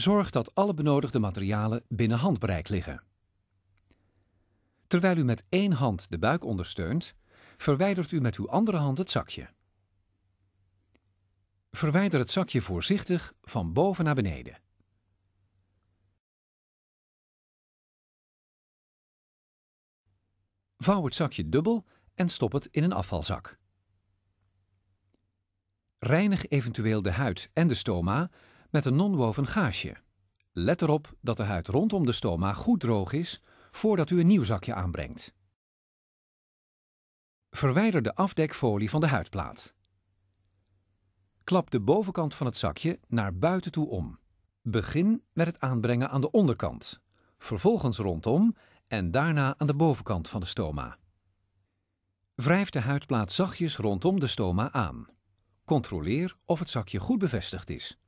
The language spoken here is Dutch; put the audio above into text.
Zorg dat alle benodigde materialen binnen handbereik liggen. Terwijl u met één hand de buik ondersteunt, verwijdert u met uw andere hand het zakje. Verwijder het zakje voorzichtig van boven naar beneden. Vouw het zakje dubbel en stop het in een afvalzak. Reinig eventueel de huid en de stoma met een nonwoven gaasje. Let erop dat de huid rondom de stoma goed droog is voordat u een nieuw zakje aanbrengt. Verwijder de afdekfolie van de huidplaat. Klap de bovenkant van het zakje naar buiten toe om. Begin met het aanbrengen aan de onderkant, vervolgens rondom en daarna aan de bovenkant van de stoma. Wrijf de huidplaat zachtjes rondom de stoma aan. Controleer of het zakje goed bevestigd is.